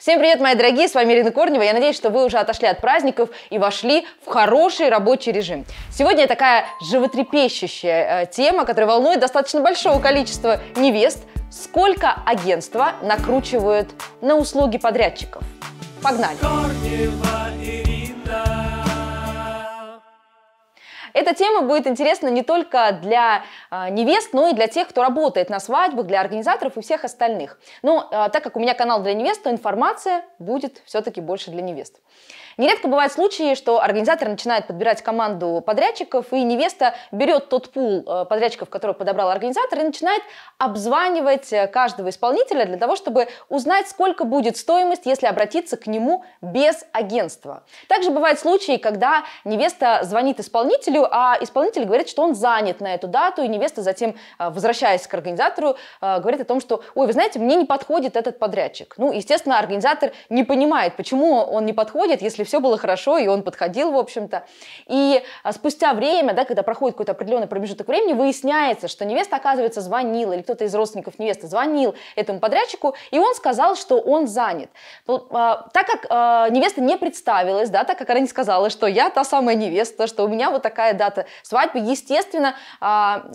Всем привет, мои дорогие, с вами Ирина Корнева. Я надеюсь, что вы уже отошли от праздников и вошли в хороший рабочий режим. Сегодня такая животрепещущая э, тема, которая волнует достаточно большого количества невест. Сколько агентства накручивают на услуги подрядчиков? Погнали! Корнева, Ирина. Эта тема будет интересна не только для а, невест, но и для тех, кто работает на свадьбах, для организаторов и всех остальных. Но а, так как у меня канал для невест, то информация будет все-таки больше для невест. Нередко бывают случаи, что организатор начинает подбирать команду подрядчиков, и невеста берет тот пул э, подрядчиков, который подобрал организатор, и начинает обзванивать э, каждого исполнителя для того, чтобы узнать, сколько будет стоимость, если обратиться к нему без агентства. Также бывают случаи, когда невеста звонит исполнителю, а исполнитель говорит, что он занят на эту дату, и невеста затем, э, возвращаясь к организатору, говорит о том, что, ой, вы знаете, мне не подходит этот подрядчик. Ну, естественно, организатор не понимает, почему он не подходит, если все было хорошо, и он подходил, в общем-то. И а, спустя время, да, когда проходит какой-то определенный промежуток времени, выясняется, что невеста, оказывается, звонила, или кто-то из родственников невесты звонил этому подрядчику, и он сказал, что он занят. А, так как а, невеста не представилась, да, так как она не сказала, что я та самая невеста, что у меня вот такая дата свадьбы, естественно,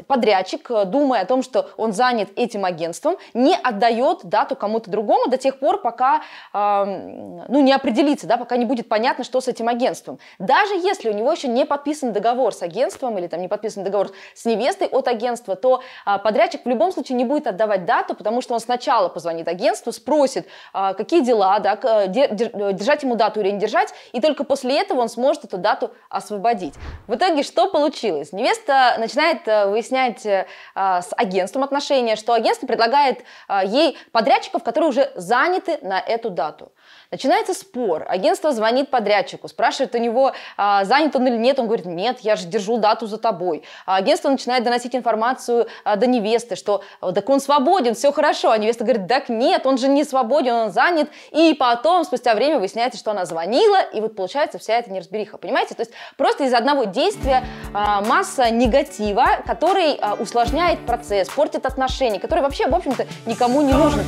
подрядчик, думая о том, что он занят этим агентством, не отдает дату кому-то другому до тех пор, пока ну, не определится, да, пока не будет понятно, непонятно, что с этим агентством. Даже если у него еще не подписан договор с агентством или там не подписан договор с невестой от агентства, то а, подрядчик в любом случае не будет отдавать дату, потому что он сначала позвонит агентству, спросит, а, какие дела, да, э, э, держать ему дату или не держать, и только после этого он сможет эту дату освободить. В итоге что получилось? Невеста начинает э, выяснять а, с агентством отношения, что агентство предлагает а, ей подрядчиков, которые уже заняты на эту дату. Начинается спор. Агентство звонит звонит подрядчику, спрашивает у него, а, занят он или нет, он говорит, нет, я же держу дату за тобой. А агентство начинает доносить информацию а, до невесты, что так он свободен, все хорошо, а невеста говорит, так нет, он же не свободен, он занят, и потом спустя время выясняется, что она звонила, и вот получается вся эта неразбериха, понимаете? То есть просто из одного действия а, масса негатива, который усложняет процесс, портит отношения, который вообще, в общем-то, никому не нужен.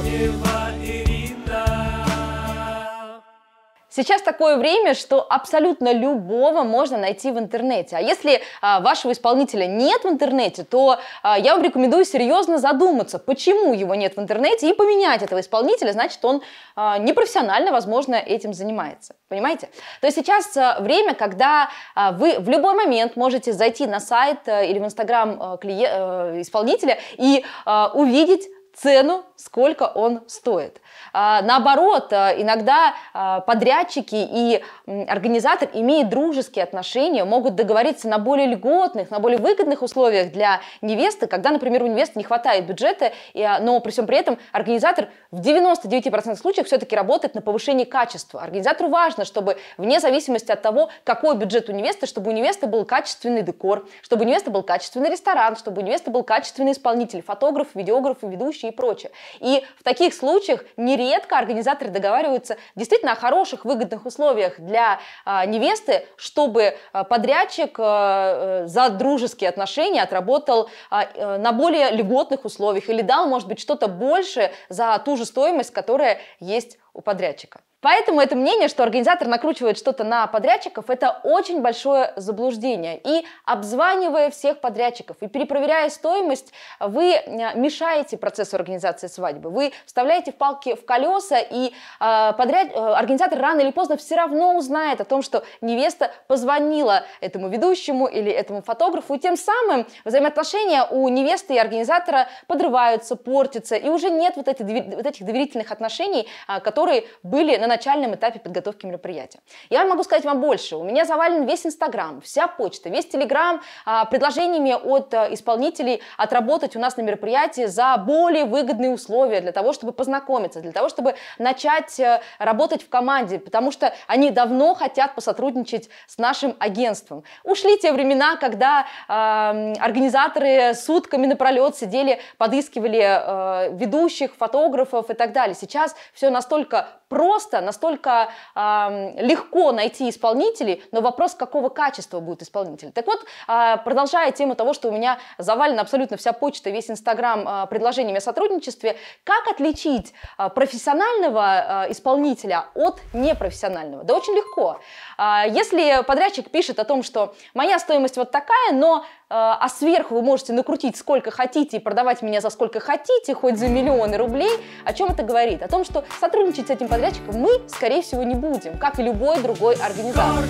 Сейчас такое время, что абсолютно любого можно найти в интернете. А если а, вашего исполнителя нет в интернете, то а, я вам рекомендую серьезно задуматься, почему его нет в интернете, и поменять этого исполнителя, значит, он а, непрофессионально, возможно, этим занимается. Понимаете? То есть сейчас а, время, когда а, вы в любой момент можете зайти на сайт а, или в инстаграм а, а, исполнителя и а, увидеть цену, сколько он стоит. А, наоборот, а, иногда а, подрядчики и организатор, имея дружеские отношения, могут договориться на более льготных, на более выгодных условиях для невесты, когда, например, у невесты не хватает бюджета, но при всем при этом организатор в 99% случаев все-таки работает на повышение качества. Организатору важно, чтобы вне зависимости от того, какой бюджет у невесты, чтобы у невесты был качественный декор, чтобы у невесты был качественный ресторан, чтобы у невесты был качественный исполнитель, фотограф, видеограф, ведущий прочее и прочее. И в таких случаях нередко организаторы договариваются действительно о хороших выгодных условиях для а, невесты, чтобы а, подрядчик а, э, за дружеские отношения отработал а, э, на более льготных условиях или дал, может быть, что-то больше за ту же стоимость, которая есть у подрядчика. Поэтому это мнение, что организатор накручивает что-то на подрядчиков, это очень большое заблуждение. И обзванивая всех подрядчиков и перепроверяя стоимость, вы э, мешаете процессу организации свадьбы. Вы вставляете в палки в колеса, и э, подряд, э, организатор рано или поздно все равно узнает о том, что невеста позвонила этому ведущему или этому фотографу, и тем самым взаимоотношения у невесты и организатора подрываются, портятся, и уже нет вот, эти, вот этих доверительных отношений, э, которые которые были на начальном этапе подготовки мероприятия. Я могу сказать вам больше. У меня завален весь Инстаграм, вся почта, весь Телеграм а, предложениями от э, исполнителей отработать у нас на мероприятии за более выгодные условия, для того, чтобы познакомиться, для того, чтобы начать э, работать в команде, потому что они давно хотят посотрудничать с нашим агентством. Ушли те времена, когда э, организаторы сутками напролет сидели, подыскивали э, ведущих, фотографов и так далее. Сейчас все настолько 个 просто, настолько э, легко найти исполнителей, но вопрос, какого качества будет исполнитель. Так вот, э, продолжая тему того, что у меня завалена абсолютно вся почта, весь Инстаграм э, предложениями о сотрудничестве, как отличить э, профессионального э, исполнителя от непрофессионального? Да очень легко. Э, если подрядчик пишет о том, что моя стоимость вот такая, но а сверху вы можете накрутить сколько хотите и продавать меня за сколько хотите, хоть за миллионы рублей, о чем это говорит? О том, что сотрудничать с этим подрядчиков мы, скорее всего, не будем, как и любой другой организатор.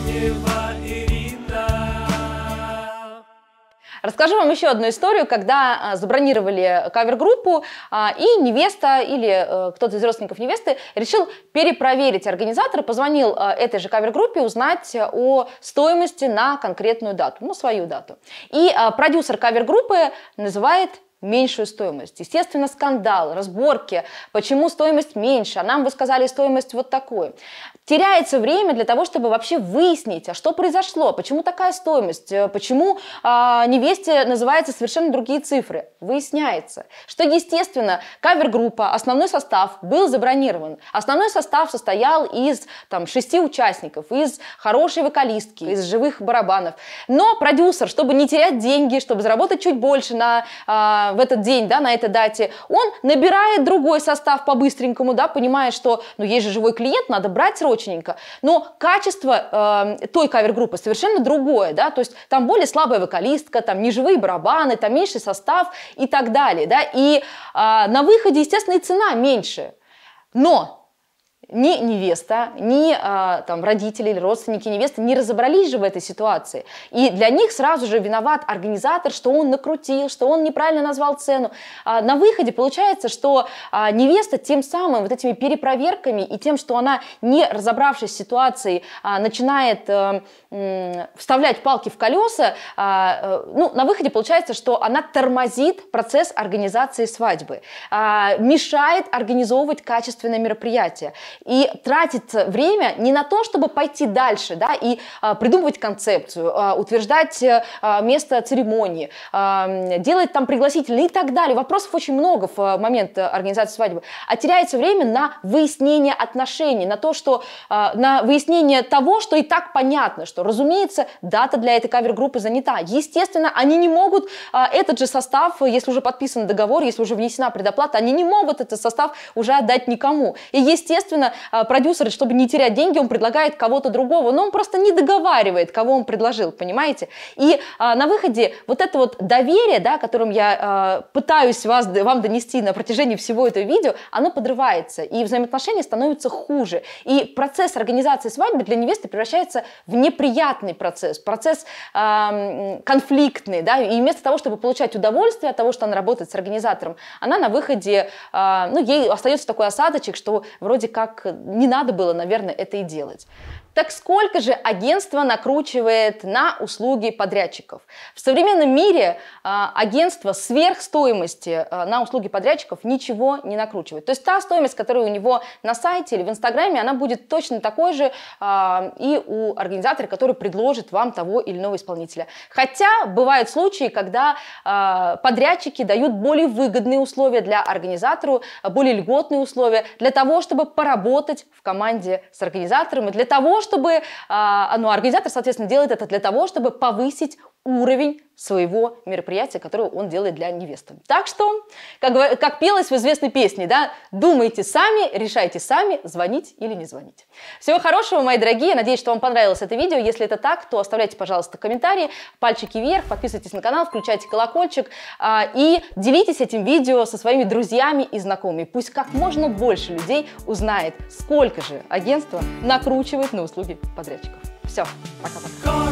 Расскажу вам еще одну историю, когда а, забронировали кавер-группу, а, и невеста или э, кто-то из родственников невесты решил перепроверить организатора, позвонил а, этой же кавер-группе узнать о стоимости на конкретную дату, ну, свою дату. И продюсер кавер-группы называет меньшую стоимость. Естественно, скандал, разборки, почему стоимость меньше, а нам вы сказали стоимость вот такой, Теряется время для того, чтобы вообще выяснить, а что произошло, почему такая стоимость, э, почему а, невесте называются совершенно другие цифры. Выясняется, что, естественно, кавер-группа, основной состав был забронирован. Основной состав состоял из там, шести участников, из хорошей вокалистки, из живых барабанов. Но продюсер, чтобы не терять деньги, чтобы заработать чуть больше на а, в этот день, да, на этой дате, он набирает другой состав по-быстренькому, да, понимая, что, ну, есть же живой клиент, надо брать срочненько, но качество э, той кавер-группы совершенно другое, да, то есть там более слабая вокалистка, там неживые барабаны, там меньший состав и так далее, да, и э, на выходе, естественно, и цена меньше, но ни невеста, ни а, там, родители или родственники невесты не разобрались же в этой ситуации. И для них сразу же виноват организатор, что он накрутил, что он неправильно назвал цену. А, на выходе получается, что а, невеста тем самым вот этими перепроверками и тем, что она, не разобравшись в ситуации, а, начинает а, м, вставлять палки в колеса, а, а, ну, на выходе получается, что она тормозит процесс организации свадьбы, а, мешает организовывать качественное мероприятие и тратит время не на то, чтобы пойти дальше, да, и а, придумывать концепцию, а, утверждать э, а, место церемонии, а, делать там пригласительные и так далее. Вопросов очень много в э, момент э, организации свадьбы. А теряется время на выяснение отношений, на то, что, а, на выяснение того, что и так понятно, что, разумеется, дата для этой кавер-группы занята. Естественно, они не могут а, этот же состав, если уже подписан договор, если уже внесена предоплата, они не могут этот состав уже отдать никому. И, естественно, Обычно а, продюсер, чтобы не терять деньги, он предлагает кого-то другого, но он просто не договаривает, кого он предложил, понимаете? И а, на выходе вот это вот доверие, да, которым я а, пытаюсь вас, вам донести на протяжении всего этого видео, оно подрывается, и взаимоотношения становятся хуже. И процесс организации свадьбы для невесты превращается в неприятный процесс, процесс э, конфликтный, да, и вместо того, чтобы получать удовольствие от того, что она работает с организатором, она на выходе, э, ну, ей остается такой осадочек, что вроде как так не надо было, наверное, это и делать. Так сколько же агентство накручивает на услуги подрядчиков? В современном мире а, агентство сверхстоимости а, на услуги подрядчиков ничего не накручивает. То есть та стоимость, которая у него на сайте или в Инстаграме, она будет точно такой же а, и у организатора, который предложит вам того или иного исполнителя. Хотя бывают случаи, когда а, подрядчики дают более выгодные условия для организатору, более льготные условия для того, чтобы поработать работать в команде с организаторами для того, чтобы, а, ну, организатор, соответственно, делает это для того, чтобы повысить уровень своего мероприятия, которое он делает для невесты. Так что, как, как пелось в известной песне, да, думайте сами, решайте сами, звонить или не звонить. Всего хорошего, мои дорогие, надеюсь, что вам понравилось это видео. Если это так, то оставляйте, пожалуйста, комментарии, пальчики вверх, подписывайтесь на канал, включайте колокольчик а, и делитесь этим видео со своими друзьями и знакомыми. Пусть как можно больше людей узнает, сколько же агентство накручивает на услуги подрядчиков. Все, пока-пока.